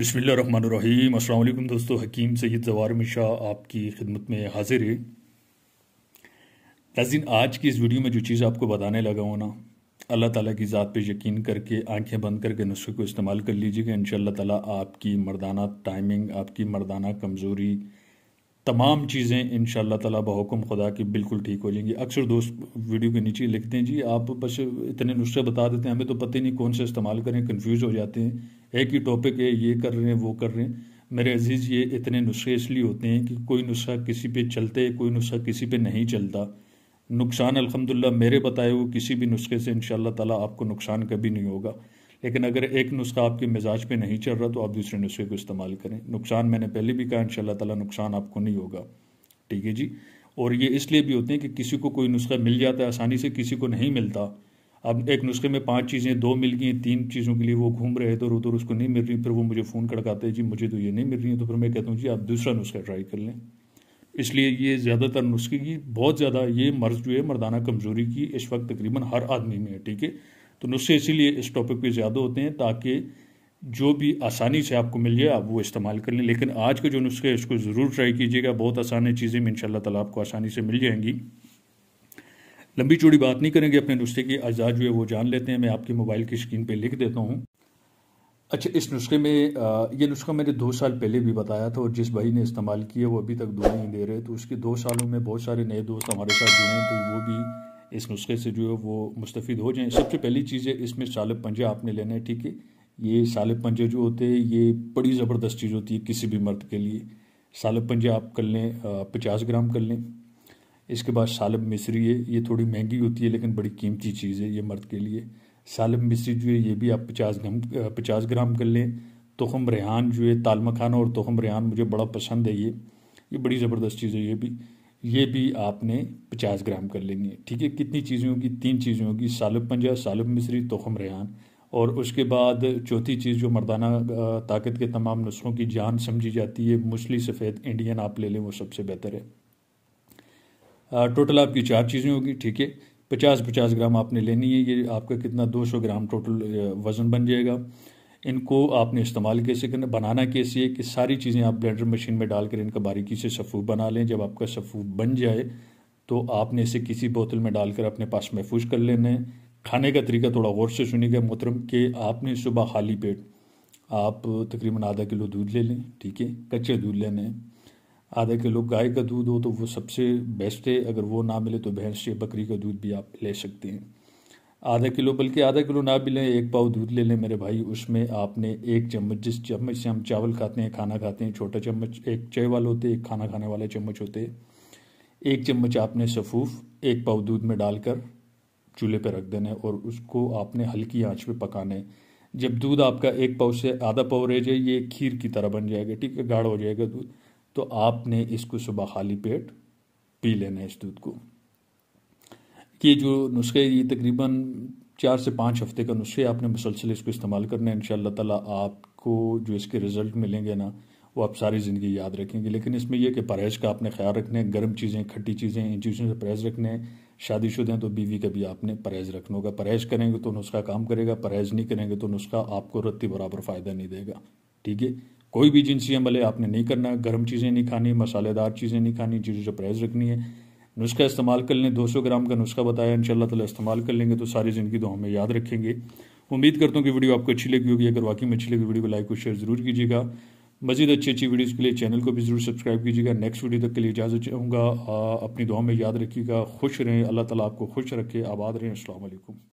बिसमीम अल्लाम दोस्तों हकीम सैद जवार मिशा आपकी खिदमत में हाजिर है नाजिन आज की इस वीडियो में जो चीज़ आपको बताने लगा हो ना अल्लाह ताला की ज़ात पे यकीन करके आंखें बंद करके नुस्खे को इस्तेमाल कर लीजिएगा इन ताला आपकी मर्दाना टाइमिंग आपकी मर्दाना कमज़ोरी तमाम चीज़ें इन ताला बहुकम खुदा की बिल्कुल ठीक हो जाएंगी अक्सर दोस्त वीडियो के नीचे लिखते हैं जी आप बस इतने नुस्खे बता देते हैं हमें तो पता ही नहीं कौन से इस्तेमाल करें कन्फ्यूज़ हो जाते हैं एक ही टॉपिक है ये कर रहे हैं वो कर रहे हैं मेरे अजीज़ ये इतने नुस्खे इसलिए होते हैं कि कोई नुस्खा किसी पे चलते कोई नुस्खा किसी पे नहीं चलता नुकसान अल्हम्दुलिल्लाह मेरे बताए हुए किसी भी नुस्खे से इन ताला आपको नुकसान कभी नहीं होगा लेकिन अगर एक नुस्खा आपके मिजाज पे नहीं चल रहा तो आप दूसरे नुस्खे को इस्तेमाल करें नुकसान मैंने पहले भी कहा इन ताला नुकसान आपको नहीं होगा ठीक है जी और ये इसलिए भी होते हैं कि किसी को कोई नुस्खा मिल जाता है आसानी से किसी को नहीं मिलता अब एक नुस्खे में पांच चीज़ें दो मिल गई तीन चीज़ों के लिए वो घूम रहे इधर उधर उसको नहीं मिल रही फिर वो मुझे फ़ोन कड़काते हैं जी मुझे तो ये नहीं मिल रही है तो फिर मैं कहता हूँ जी आप दूसरा नुस्खा ट्राई कर लें इसलिए ये ज़्यादातर नुस्खे की बहुत ज़्यादा ये मर्ज़ जो है मर्दाना कमज़ोरी की इस वक्त तकरीबन हर आदमी में है ठीक है तो नुस्खे इसीलिए इस टॉपिक पर ज़्यादा होते हैं ताकि जो भी आसानी से आपको मिल जाए आप वो इस्तेमाल कर लें लेकिन आज के जो नुस्खे इसको ज़रूर ट्राई कीजिएगा बहुत आसान है चीज़ें भी इन ताला आपको आसानी से मिल जाएंगी लंबी चौड़ी बात नहीं करेंगे अपने नुस्खे की आजाद जो है वो जान लेते हैं मैं आपके मोबाइल की स्क्रीन पर लिख देता हूँ अच्छा इस नुस्खे में ये नुस्खा मैंने दो साल पहले भी बताया था और जिस भाई ने इस्तेमाल किया वो अभी तक दुआ नहीं दे रहे तो उसके दो सालों में बहुत सारे नए दोस्त हमारे साथ जुड़े हैं तो वो भी इस नुस्खे से जो है वो मुस्तफ़ हो जाएँ सबसे पहली चीज़ है इसमें सालब पंजे आपने लेना है ठीक है ये सालब पंजे जो होते हैं ये बड़ी ज़बरदस्त चीज़ होती है किसी भी मर्द के लिए सालब पंजे आप कर लें पचास ग्राम कर लें इसके बाद शालब मिश्री है ये थोड़ी महंगी होती है लेकिन बड़ी कीमती चीज़ है ये मर्द के लिए शालब मिश्री जो है ये भी आप पचास ग्राम पचास ग्राम कर लें तोहम रेहान जो है ताल मखाना और तोहम रेहान मुझे बड़ा पसंद है ये ये बड़ी ज़बरदस्त चीज़ है ये भी ये भी आपने पचास ग्राम कर लेनी है ठीक है कितनी चीज़ें होगी तीन चीज़ें होगी सालब पंजा सालब मिश्री तोहम रेहान और उसके बाद चौथी चीज़ जो मर्दाना ताकत के तमाम नुस्खों की जान समझी जाती है मुछली सफ़ेद इंडियन आप ले लें वो सबसे बेहतर है टोटल uh, आपकी चार चीज़ें होगी ठीक है पचास पचास ग्राम आपने लेनी है ये आपका कितना दो सौ ग्राम टोटल uh, वज़न बन जाएगा इनको आपने इस्तेमाल कैसे करना बनाना कैसे है कि सारी चीज़ें आप ब्लेंडर मशीन में डालकर इनका बारीकी से सफ़ूफ बना लें जब आपका सफ़ूफ बन जाए तो आपने इसे किसी बोतल में डालकर अपने पास महफूज कर लेना है खाने का तरीका थोड़ा गौर से सुनिएगा मोहतरम कि आपने सुबह खाली पेट आप तकरीबन आधा किलो दूध ले लें ठीक है कच्चे दूध लेने हैं आधा किलो गाय का दूध हो तो वो सबसे बेस्ट है अगर वो ना मिले तो भैंस या बकरी का दूध भी आप ले सकते हैं आधा किलो बल्कि आधा किलो ना भी लें एक पाव दूध ले लें मेरे भाई उसमें आपने एक चम्मच जिस चम्मच से हम चावल खाते हैं खाना खाते हैं छोटा चम्मच एक चाय वाले होते एक खाना खाने वाला चम्मच होते एक चम्मच आपने सफूफ एक पाव दूध में डालकर चूल्हे पर रख देना है और उसको आपने हल्की आँच पर पकाना है जब दूध आपका एक पाव से आधा पाव रह जाए ये खीर की तरह बन जाएगा ठीक है गाढ़ा हो जाएगा दूध तो आपने इसको सुबह खाली पेट पी लेना है इस दूध को ये जो नुस्खे ये तकरीबन चार से पाँच हफ्ते का नुस्खे आपने मुसलसल इसको इस्तेमाल करना है इन ताला आपको जो इसके रिज़ल्ट मिलेंगे ना वो आप सारी ज़िंदगी याद रखेंगे लेकिन इसमें यह कि परहेज़ का आपने ख्याल रखना है गर्म चीज़ें खट्टी चीज़ें इन चीज़ों से परहेज़ रखना है शादीशुदा हैं तो बीवी का भी आपने परहेज़ रखना होगा परहेज़ करेंगे तो नुस्खा काम करेगा परहेज़ नहीं करेंगे तो नुस्खा आपको रत्ती बराबर फ़ायदा नहीं देगा ठीक है कोई भी जिनसी अमल है आपने नहीं करना गर्म चीज़ें नहीं खानी मसालेदार चीज़ें नहीं खानी चीज़ों से परहेज़ रखनी है नुस्खा इस्तेमाल कर लें सौ ग्राम का नुस्खा बताया इन तला इस्तेमाल कर लेंगे तो सारी ज़िंदगी तो हमें याद रखेंगे उम्मीद करता हूँ कि वीडियो आपको अच्छी लगी होगी अगर वाकई में अच्छी लगी वीडियो को लाइक और शेयर ज़रूर कीजिएगा मजीद अच्छी अच्छी वीडियोज़ के लिए चैनल को भी ज़रूर सब्सक्राइब कीजिएगा नेक्स्ट वीडियो तक के लिए इजाज़त चाहूँगा अपनी दुआ में याद रखिएगा खुश रहें अल्लाह ताला आपको खुश रखे आबाद रहें असल